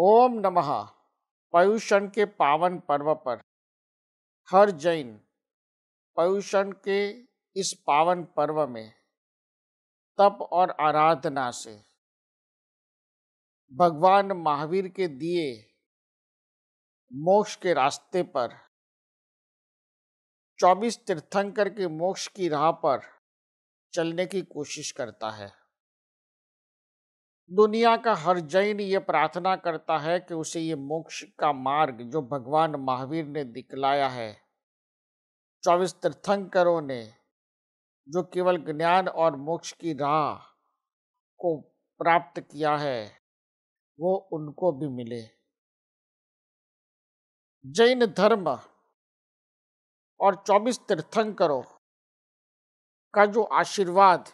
ओम नमः पयुषण के पावन पर्व पर हर जैन पयुषण के इस पावन पर्व में तप और आराधना से भगवान महावीर के दिए मोक्ष के रास्ते पर चौबीस तीर्थंकर के मोक्ष की राह पर चलने की कोशिश करता है दुनिया का हर जैन ये प्रार्थना करता है कि उसे ये मोक्ष का मार्ग जो भगवान महावीर ने दिखलाया है चौबीस तीर्थंकरों ने जो केवल ज्ञान और मोक्ष की राह को प्राप्त किया है वो उनको भी मिले जैन धर्म और चौबीस तीर्थंकरों का जो आशीर्वाद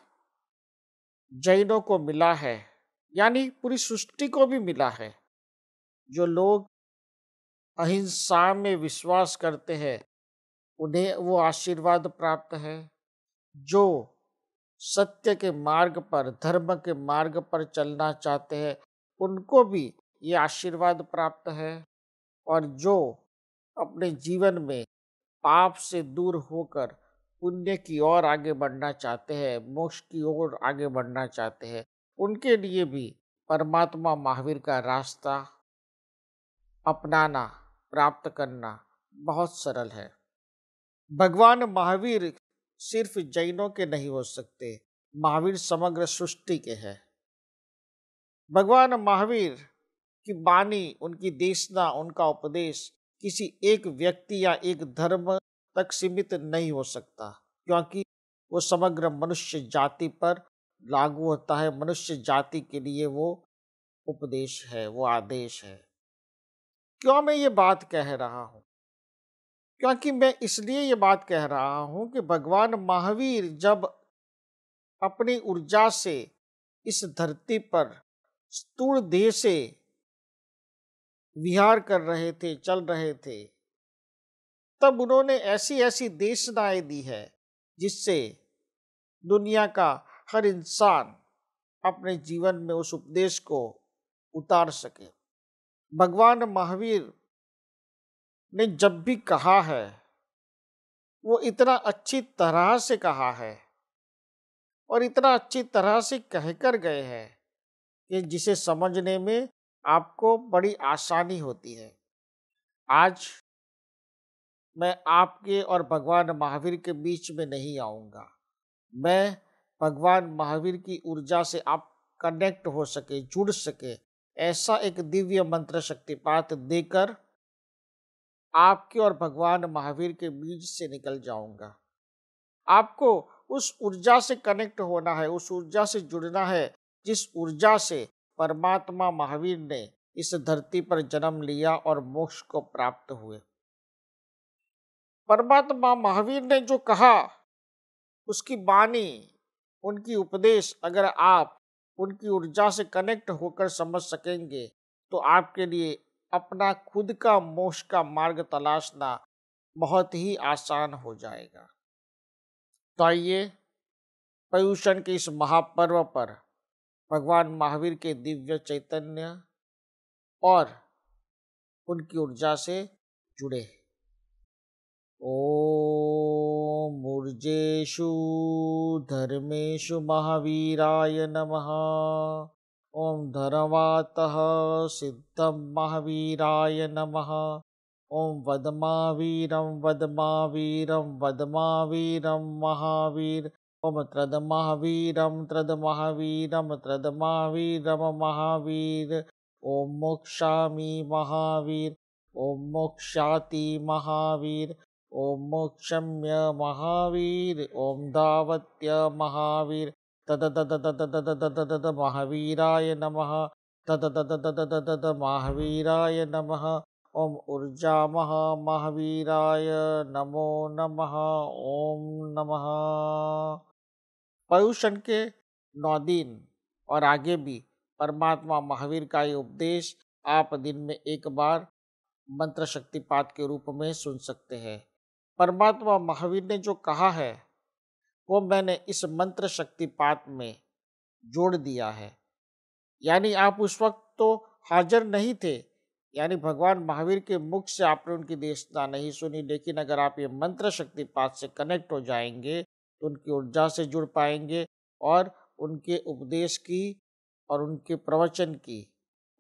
जैनों को मिला है यानी पूरी सृष्टि को भी मिला है जो लोग अहिंसा में विश्वास करते हैं उन्हें वो आशीर्वाद प्राप्त है जो सत्य के मार्ग पर धर्म के मार्ग पर चलना चाहते हैं उनको भी ये आशीर्वाद प्राप्त है और जो अपने जीवन में पाप से दूर होकर पुण्य की ओर आगे बढ़ना चाहते हैं मोक्ष की ओर आगे बढ़ना चाहते हैं उनके लिए भी परमात्मा महावीर का रास्ता अपनाना प्राप्त करना बहुत सरल है भगवान महावीर सिर्फ जैनों के नहीं हो सकते महावीर समग्र सृष्टि के हैं भगवान महावीर की वाणी उनकी देशना उनका उपदेश किसी एक व्यक्ति या एक धर्म तक सीमित नहीं हो सकता क्योंकि वो समग्र मनुष्य जाति पर लागू होता है मनुष्य जाति के लिए वो उपदेश है वो आदेश है क्यों मैं ये बात कह रहा हूँ क्योंकि मैं इसलिए ये बात कह रहा हूँ कि भगवान महावीर जब अपनी ऊर्जा से इस धरती पर स्थूल देह से विहार कर रहे थे चल रहे थे तब उन्होंने ऐसी ऐसी देशनाएं दी है जिससे दुनिया का हर इंसान अपने जीवन में उस उपदेश को उतार सके भगवान महावीर ने जब भी कहा है वो इतना अच्छी तरह से कहा है और इतना अच्छी तरह से कहकर गए हैं कि जिसे समझने में आपको बड़ी आसानी होती है आज मैं आपके और भगवान महावीर के बीच में नहीं आऊँगा मैं भगवान महावीर की ऊर्जा से आप कनेक्ट हो सके जुड़ सके ऐसा एक दिव्य मंत्र शक्तिपात देकर आपके और भगवान महावीर के बीच से निकल जाऊंगा आपको उस ऊर्जा से कनेक्ट होना है उस ऊर्जा से जुड़ना है जिस ऊर्जा से परमात्मा महावीर ने इस धरती पर जन्म लिया और मोक्ष को प्राप्त हुए परमात्मा महावीर ने जो कहा उसकी वाणी उनकी उपदेश अगर आप उनकी ऊर्जा से कनेक्ट होकर समझ सकेंगे तो आपके लिए अपना खुद का मोक्ष का मार्ग तलाशना बहुत ही आसान हो जाएगा तो आइए पयूषण के इस महापर्व पर भगवान महावीर के दिव्य चैतन्य और उनकी ऊर्जा से जुड़े ओ सर्जेषु धर्मेषु महावीराय नमः ॐ धर्वातः सिद्धं महावीराय नमः ॐ वदमावीरं वदमावीरं वदमावीरं महावीर ओम त्रद महावीरम त्रद महावीरम त्रद महावीरम महावीर ओम मोक्षा महावीर ओम मोक्षाति महावीर ओम मोक्षम्य महावीर ओम दावत्य महावीर तद तद तद तद तद महावीराय नमः तद तद तद तद महावीराय नमः ओम ऊर्जा महा महावीराय नमो नमः ओम नमः पयुषण के नौ दिन और आगे भी परमात्मा महावीर का ये उपदेश आप दिन में एक बार मंत्र शक्ति पाठ के रूप में सुन सकते हैं परमात्मा महावीर ने जो कहा है वो मैंने इस मंत्र शक्तिपात में जोड़ दिया है यानी आप उस वक्त तो हाजिर नहीं थे यानी भगवान महावीर के मुख से आपने उनकी देशता नहीं सुनी लेकिन अगर आप ये मंत्र शक्तिपात से कनेक्ट हो जाएंगे तो उनकी ऊर्जा से जुड़ पाएंगे और उनके उपदेश की और उनके प्रवचन की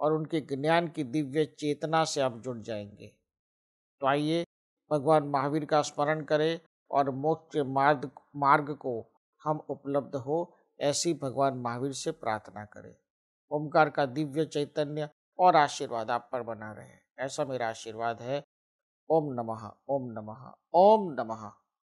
और उनके ज्ञान की दिव्य चेतना से आप जुड़ जाएंगे तो आइए भगवान महावीर का स्मरण करें और मोक्ष के मार्ग मार्ग को हम उपलब्ध हो ऐसी भगवान महावीर से प्रार्थना करें ओमकार का दिव्य चैतन्य और आशीर्वाद आप पर बना रहे ऐसा मेरा आशीर्वाद है ओम नमः ओम नमः ओम नमः